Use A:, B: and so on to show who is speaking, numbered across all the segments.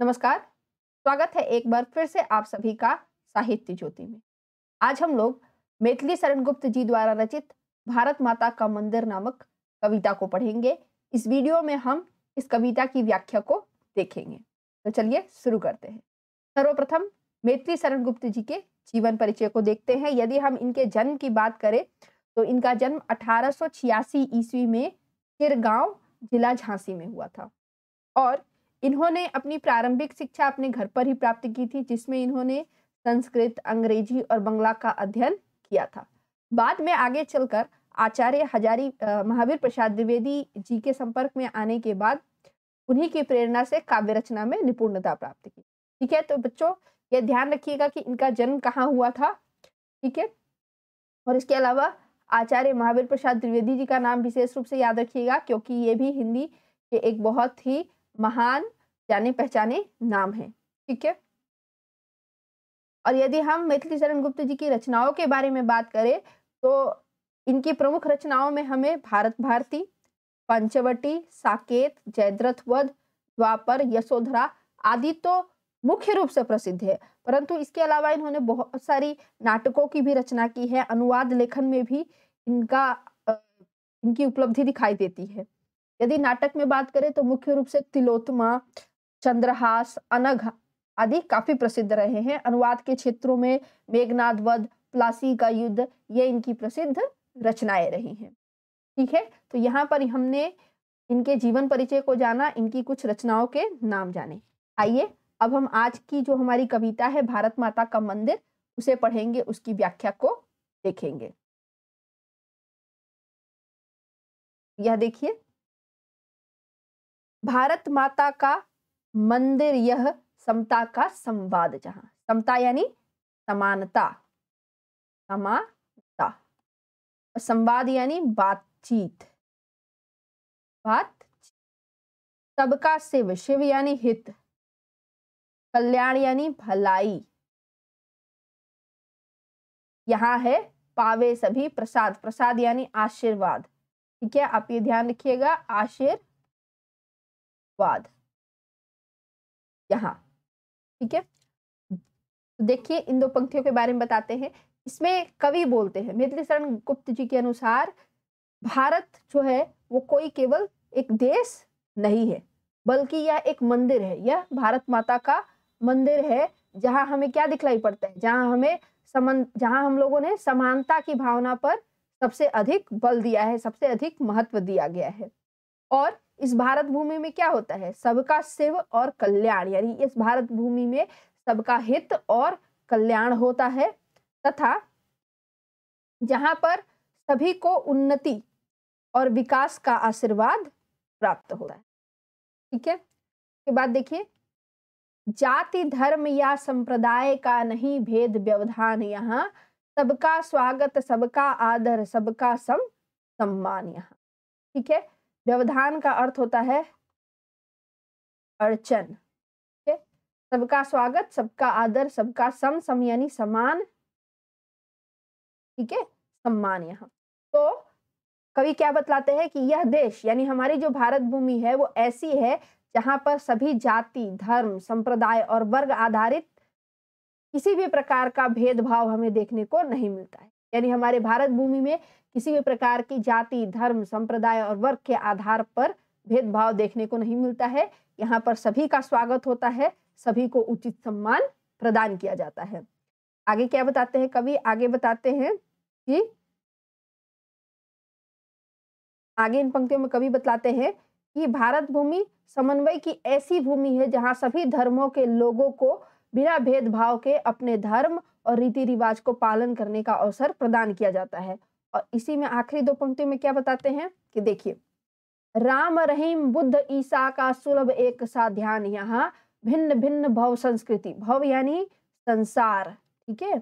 A: नमस्कार स्वागत है एक बार फिर से आप सभी का साहित्य ज्योति में आज हम लोग मेथिली
B: शरण गुप्त जी द्वारा रचित भारत माता का मंदिर नामक कविता को पढ़ेंगे इस वीडियो में हम इस कविता की व्याख्या को देखेंगे तो चलिए शुरू करते हैं सर्वप्रथम मेथिली शरण गुप्त जी के जीवन परिचय को देखते हैं यदि हम इनके जन्म की बात करें तो इनका जन्म 1886 ईस्वी में चिरगांव जिला झांसी में हुआ था और इन्होंने अपनी प्रारंभिक शिक्षा अपने घर पर ही प्राप्त की थी जिसमें इन्होंने संस्कृत अंग्रेजी और बंगला का अध्ययन किया था बाद में आगे चलकर आचार्य हजारी महावीर प्रसाद द्विवेदी जी के संपर्क में आने के बाद उन्हीं की प्रेरणा से काव्य रचना में निपुणता प्राप्त की ठीक है तो बच्चों ये ध्यान रखिएगा कि इनका जन्म कहाँ हुआ था ठीक है और इसके अलावा आचार्य महावीर प्रसाद द्विवेदी जी का नाम विशेष रूप से याद रखिएगा क्योंकि ये भी हिंदी के एक बहुत ही महान जाने पहचाने नाम है ठीक है और यदि हम मैथिली शरण गुप्त जी की रचनाओं के बारे में बात करें तो इनकी प्रमुख रचनाओं में हमें भारत भारती पंचवटी साकेत जयद्रथ वध द्वापर यशोधरा आदि तो मुख्य रूप से प्रसिद्ध है परंतु इसके अलावा इन्होंने बहुत सारी नाटकों की भी रचना की है अनुवाद लेखन में भी इनका इनकी उपलब्धि दिखाई देती है यदि नाटक में बात करें तो मुख्य रूप से तिलोत्मा चंद्रहास अनघ आदि काफी प्रसिद्ध रहे हैं अनुवाद के क्षेत्रों में मेघनाद वध प्लासी का युद्ध ये इनकी प्रसिद्ध रचनाएं रही हैं ठीक है तो यहाँ पर हमने इनके जीवन परिचय को जाना इनकी कुछ रचनाओं के नाम जाने आइए अब हम आज की जो
A: हमारी कविता है भारत माता का मंदिर उसे पढ़ेंगे उसकी व्याख्या को देखेंगे यह देखिए भारत माता का मंदिर यह समता का
B: संवाद जहां समता यानी समानता समानता
A: और संवाद यानी बातचीत बात सबका शिव शिव यानी हित कल्याण यानी भलाई यहाँ है पावे
B: सभी प्रसाद प्रसाद यानी आशीर्वाद ठीक है आप ये ध्यान रखिएगा आशीर्वाद
A: बाद यहाँ ठीक है देखिए इन दो पंक्तियों के बारे में बताते हैं इसमें कवि बोलते हैं
B: मिथिली शरण गुप्त जी के अनुसार भारत जो है वो कोई केवल एक देश नहीं है बल्कि यह एक मंदिर है यह भारत माता का मंदिर है जहाँ हमें क्या दिखलाई पड़ता है जहाँ हमें समन जहाँ हम लोगों ने समानता की भावना पर सबसे अधिक बल दिया है सबसे अधिक महत्व दिया गया है और इस भारत भूमि में क्या होता है सबका शिव और कल्याण यानी इस भारत भूमि में सबका हित और कल्याण होता है तथा जहां पर सभी को उन्नति और विकास का आशीर्वाद प्राप्त होता है ठीक है के बाद देखिए जाति धर्म या संप्रदाय का नहीं भेद व्यवधान यहाँ सबका स्वागत सबका आदर सबका सम सम्मान यहाँ ठीक है व्यवधान का अर्थ होता है अड़चन सबका स्वागत सबका आदर सबका सम सम यानी समान ठीक है सम्मान यहाँ तो कवि क्या बतलाते हैं कि यह देश यानी हमारी जो भारत भूमि है वो ऐसी है जहां पर सभी जाति धर्म संप्रदाय और वर्ग आधारित किसी भी प्रकार का भेदभाव हमें देखने को नहीं मिलता है यानी हमारे भारत भूमि में किसी भी प्रकार की जाति धर्म संप्रदाय और वर्ग के आधार पर भेदभाव देखने को नहीं मिलता है यहाँ पर सभी का स्वागत होता है सभी को उचित सम्मान प्रदान किया जाता है आगे क्या बताते हैं कवि आगे बताते हैं कि आगे इन पंक्तियों में कवि बतलाते हैं कि भारत भूमि समन्वय की ऐसी भूमि है जहाँ सभी धर्मों के लोगों को बिना भेदभाव के अपने धर्म और रीति रिवाज को पालन करने का अवसर प्रदान किया जाता है और इसी में आखिरी दो पंक्तियों में क्या बताते हैं कि देखिए राम रहीम बुद्ध ईसा का सुलभ एक सा ध्यान यहाँ भिन्न भिन्न भव संस्कृति भव यानी संसार ठीक है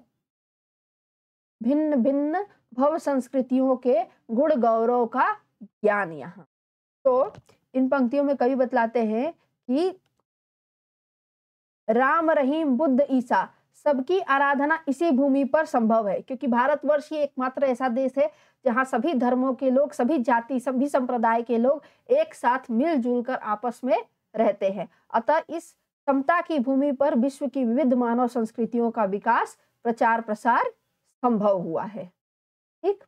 B: भिन्न भिन्न भव संस्कृतियों के गुण गौरव का ज्ञान यहाँ तो इन पंक्तियों में कवि बतलाते हैं कि राम रहीम बुद्ध ईसा सबकी आराधना इसी भूमि पर संभव है क्योंकि भारतवर्ष ही एकमात्र ऐसा देश है जहाँ सभी धर्मों के लोग सभी जाति सभी संप्रदाय के लोग एक साथ मिलजुल कर आपस में रहते हैं अतः इस समता की भूमि पर विश्व की विविध मानव संस्कृतियों का विकास प्रचार प्रसार संभव हुआ है
A: ठीक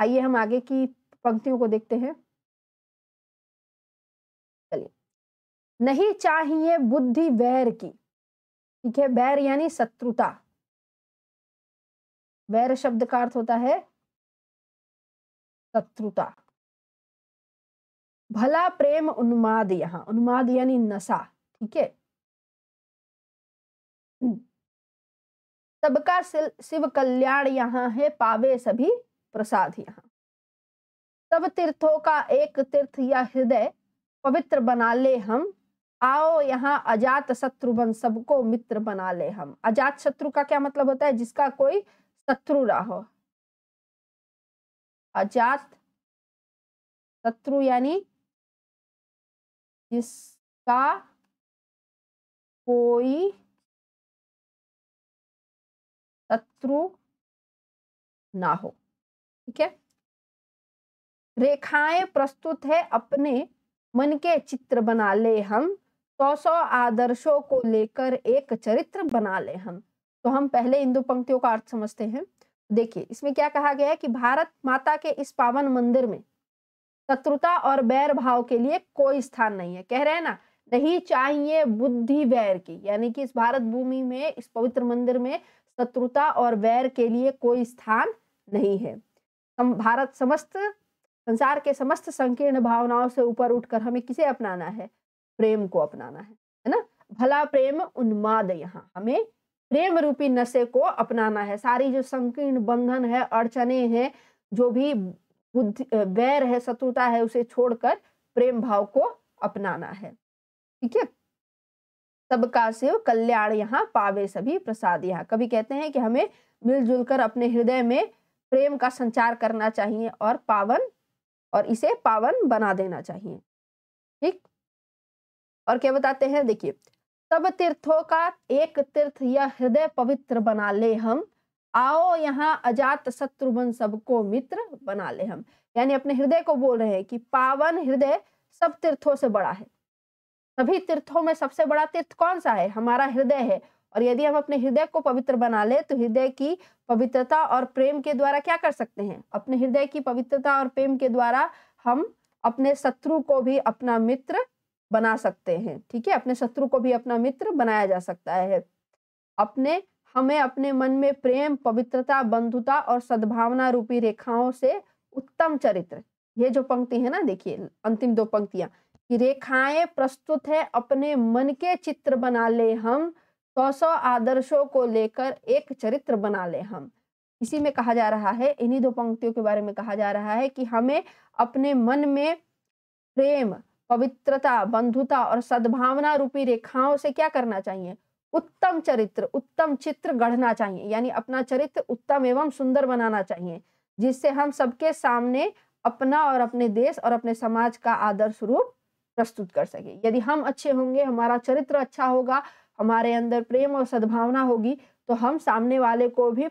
A: आइए हम आगे की पंक्तियों को देखते हैं चलिए नहीं चाहिए बुद्धि वैर की ठीक है बैर यानी शत्रुता वैर शब्द का अर्थ होता है शत्रुता भला प्रेम उन्माद यहां उन्माद यानी नशा ठीक है हम्म। सबका शिव कल्याण यहाँ है पावे सभी प्रसाद यहाँ सब तीर्थों का एक तीर्थ
B: या हृदय पवित्र बना ले हम आओ यहाँ अजात शत्रु बन सबको मित्र बना ले हम अजात शत्रु का क्या मतलब होता है जिसका कोई शत्रु ना
A: हो अजात शत्रु यानी जिसका कोई शत्रु ना हो ठीक है रेखाएं प्रस्तुत है
B: अपने मन के चित्र बना ले हम सौ सौ आदर्शों को लेकर एक चरित्र बना ले हम तो हम पहले इन दो पंक्तियों का अर्थ समझते हैं देखिए इसमें क्या कहा गया है कि भारत माता के इस पावन मंदिर में शत्रुता और बैर भाव के लिए कोई स्थान नहीं है कह रहे हैं ना नहीं चाहिए बुद्धि वैर की यानी कि इस भारत भूमि में इस पवित्र मंदिर में शत्रुता और वैर के लिए कोई स्थान नहीं है हम भारत समस्त संसार के समस्त संकीर्ण भावनाओं से ऊपर उठकर हमें किसे अपनाना है प्रेम को अपनाना है है ना भला प्रेम उन्माद यहाँ हमें प्रेम रूपी नशे को अपनाना है सारी जो संकीर्ण बंधन है अड़चने हैं जो भी बुद्धि वैर है शत्रुता है उसे छोड़कर प्रेम भाव को अपनाना है ठीक है सबका शिव कल्याण यहाँ पावे सभी प्रसाद यहाँ कभी कहते हैं कि हमें मिलजुल कर अपने हृदय में प्रेम का संचार करना चाहिए और पावन और इसे पावन बना देना चाहिए ठीक और क्या बताते हैं देखिए सब तीर्थों का एक तीर्थ यह हृदय पवित्र बना ले हम आओ यहाँ अजात शत्रु बन सबको मित्र बना ले हम यानी अपने हृदय को बोल रहे हैं कि पावन हृदय सब तीर्थों से बड़ा है सभी तीर्थों में सबसे बड़ा तीर्थ कौन सा है हमारा हृदय है और यदि हम अपने हृदय को पवित्र बना ले तो हृदय की पवित्रता और प्रेम के द्वारा क्या कर सकते हैं अपने हृदय की पवित्रता और प्रेम के द्वारा हम अपने शत्रु को भी अपना मित्र बना सकते हैं ठीक है अपने शत्रु को भी अपना मित्र बनाया जा सकता है अपने हमें अपने मन में प्रेम पवित्रता बंधुता और सद्भावना रूपी रेखाओं से उत्तम चरित्र ये जो पंक्ति है ना देखिए अंतिम दो पंक्तियां कि रेखाएं प्रस्तुत है अपने मन के चित्र बना ले हम सौ सौ आदर्शों को लेकर एक चरित्र बना ले हम इसी में कहा जा रहा है इन्हीं दो पंक्तियों के बारे में कहा जा रहा है कि हमें अपने मन में प्रेम पवित्रता बंधुता और सद्भावना रूपी रेखाओं से क्या करना चाहिए उत्तम चरित्र उत्तम चित्र गढ़ना चाहिए यानी अपना चरित्र उत्तम एवं सुंदर बनाना चाहिए जिससे हम सबके सामने अपना और अपने देश और अपने समाज का आदर्श रूप प्रस्तुत कर सके यदि हम अच्छे होंगे हमारा चरित्र अच्छा होगा हमारे अंदर प्रेम और सद्भावना होगी तो हम सामने वाले को भी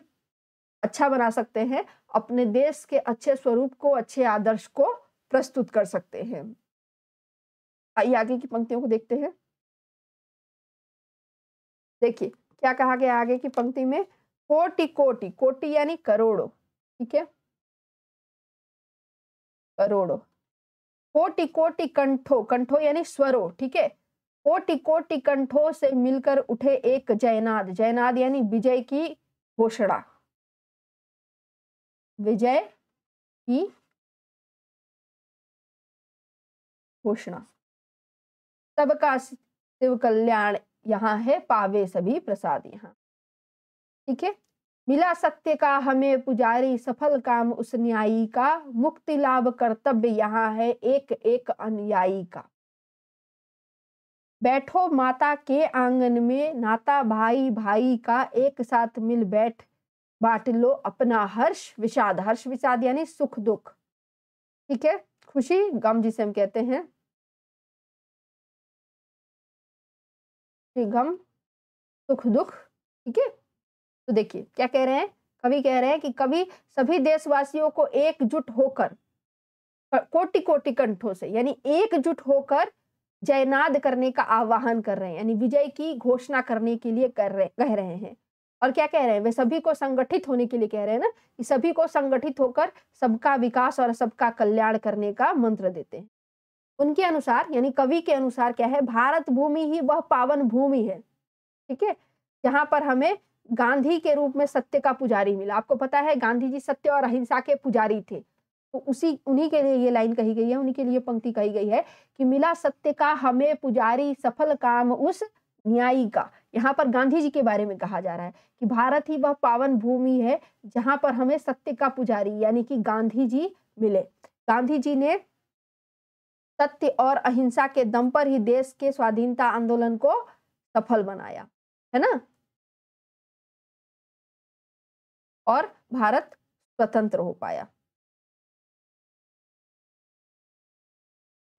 B: अच्छा बना सकते हैं अपने देश के अच्छे स्वरूप को अच्छे आदर्श को प्रस्तुत कर सकते हैं
A: आइए आगे की पंक्तियों को देखते हैं देखिए क्या कहा गया आगे की पंक्ति में कोटि कोटि कोटि यानी करोड़ों ठीक है करोड़ों कोटि कोटि कंठो कंठो यानी स्वरो ठीक है कोटि कोटि कंठों से मिलकर उठे एक जयनाद जयनाद यानी विजय की घोषणा विजय की घोषणा तब का शिव कल्याण यहाँ है
B: पावे सभी प्रसाद यहाँ ठीक है मिला सत्य का हमें पुजारी सफल काम उस न्यायी का मुक्ति लाभ कर्तव्य यहाँ है एक एक अनुयायी का बैठो माता के आंगन में नाता भाई भाई का एक साथ मिल बैठ बांट लो अपना
A: हर्ष विषाद हर्ष विषाद यानी सुख दुख ठीक है खुशी गम जिसे हम कहते हैं गम सुख दुख ठीक है तो देखिए क्या कह रहे हैं कवि कह रहे हैं कि कभी
B: सभी देशवासियों को एकजुट होकर कोटि कोटि कंठों से यानी एकजुट होकर जयनाद करने का आह्वान कर रहे हैं यानी विजय की घोषणा करने के लिए कर रहे कह रहे हैं और क्या कह रहे हैं वे सभी को संगठित होने के लिए कह रहे हैं ना कि सभी को संगठित होकर सबका विकास और सबका कल्याण करने का मंत्र देते हैं उनके अनुसार यानी कवि के अनुसार क्या है भारत भूमि ही वह पावन भूमि है ठीक है जहाँ पर हमें गांधी के रूप में सत्य का पुजारी मिला आपको पता है गांधी जी सत्य और अहिंसा के पुजारी थे तो उसी उन्हीं के लिए ये लाइन कही गई है उन्हीं के लिए पंक्ति कही गई है कि मिला सत्य का हमें पुजारी सफल काम उस न्यायी का यहाँ पर गांधी जी के बारे में कहा जा रहा है कि भारत ही वह पावन भूमि है जहाँ पर हमें सत्य का पुजारी यानी कि गांधी जी मिले गांधी जी ने सत्य और अहिंसा के दम पर ही देश के स्वाधीनता आंदोलन को सफल बनाया
A: है ना और भारत स्वतंत्र हो पाया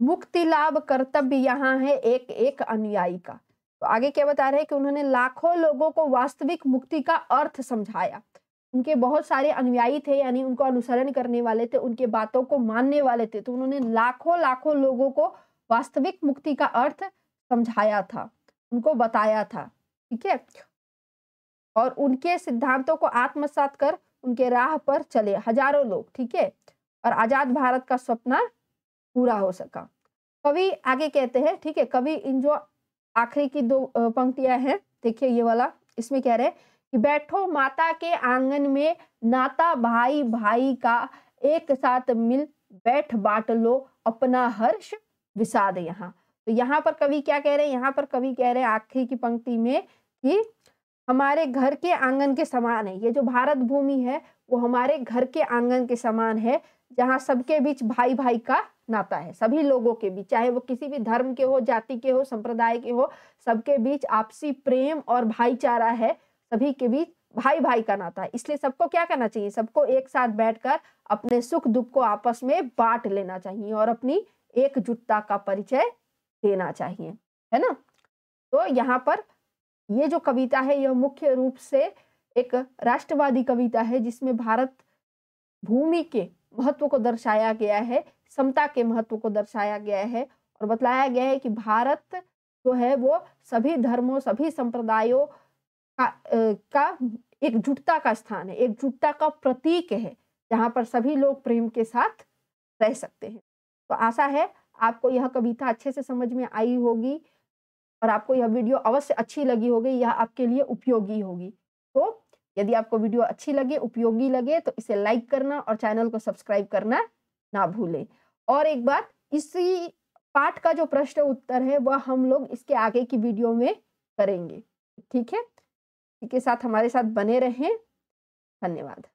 A: मुक्ति लाभ कर्तव्य यहां है एक एक अनुयायी का तो आगे क्या बता रहे हैं कि
B: उन्होंने लाखों लोगों को वास्तविक मुक्ति का अर्थ समझाया उनके बहुत सारे अनुयायी थे यानी उनको अनुसरण करने वाले थे उनके बातों को मानने वाले थे तो उन्होंने लाखों लाखों लोगों को वास्तविक मुक्ति का अर्थ समझाया था उनको बताया था ठीक है और उनके सिद्धांतों को आत्मसात कर उनके राह पर चले हजारों लोग ठीक है और आजाद भारत का सपना पूरा हो सका कवि आगे कहते हैं ठीक है कवि इन जो आखिरी की दो पंक्तियां हैं देखिए ये वाला इसमें कह रहे हैं बैठो माता के आंगन में नाता भाई भाई का एक साथ मिल बैठ बांट लो अपना हर्ष विषाद यहाँ तो यहाँ पर कवि क्या कह रहे हैं यहाँ पर कवि कह रहे हैं आखिरी की पंक्ति में कि हमारे घर के आंगन के समान है ये जो भारत भूमि है वो हमारे घर के आंगन के समान है जहाँ सबके बीच भाई भाई का नाता है सभी लोगों के बीच चाहे वो किसी भी धर्म के हो जाति के हो संप्रदाय के हो सबके बीच आपसी प्रेम और भाईचारा है सभी के बीच भाई भाई का नाता है इसलिए सबको क्या करना चाहिए सबको एक साथ बैठकर अपने सुख दुख को आपस में बांट लेना चाहिए और अपनी एकजुटता का परिचय देना चाहिए है ना तो यहाँ पर ये जो कविता है यह मुख्य रूप से एक राष्ट्रवादी कविता है जिसमें भारत भूमि के महत्व को दर्शाया गया है समता के महत्व को दर्शाया गया है और बतलाया गया है कि भारत जो है वो सभी धर्मों सभी संप्रदायों का, का एकजुटता का स्थान है एकजुटता का प्रतीक है जहाँ पर सभी लोग प्रेम के साथ रह सकते हैं तो आशा है आपको यह कविता अच्छे से समझ में आई होगी और आपको यह वीडियो अवश्य अच्छी लगी होगी यह आपके लिए उपयोगी होगी तो यदि आपको वीडियो अच्छी लगे उपयोगी लगे तो इसे लाइक करना और चैनल को सब्सक्राइब करना ना भूलें और एक बात इसी पाठ का जो प्रश्न उत्तर है वह हम लोग इसके आगे की वीडियो में करेंगे
A: ठीक है के साथ हमारे साथ बने रहें धन्यवाद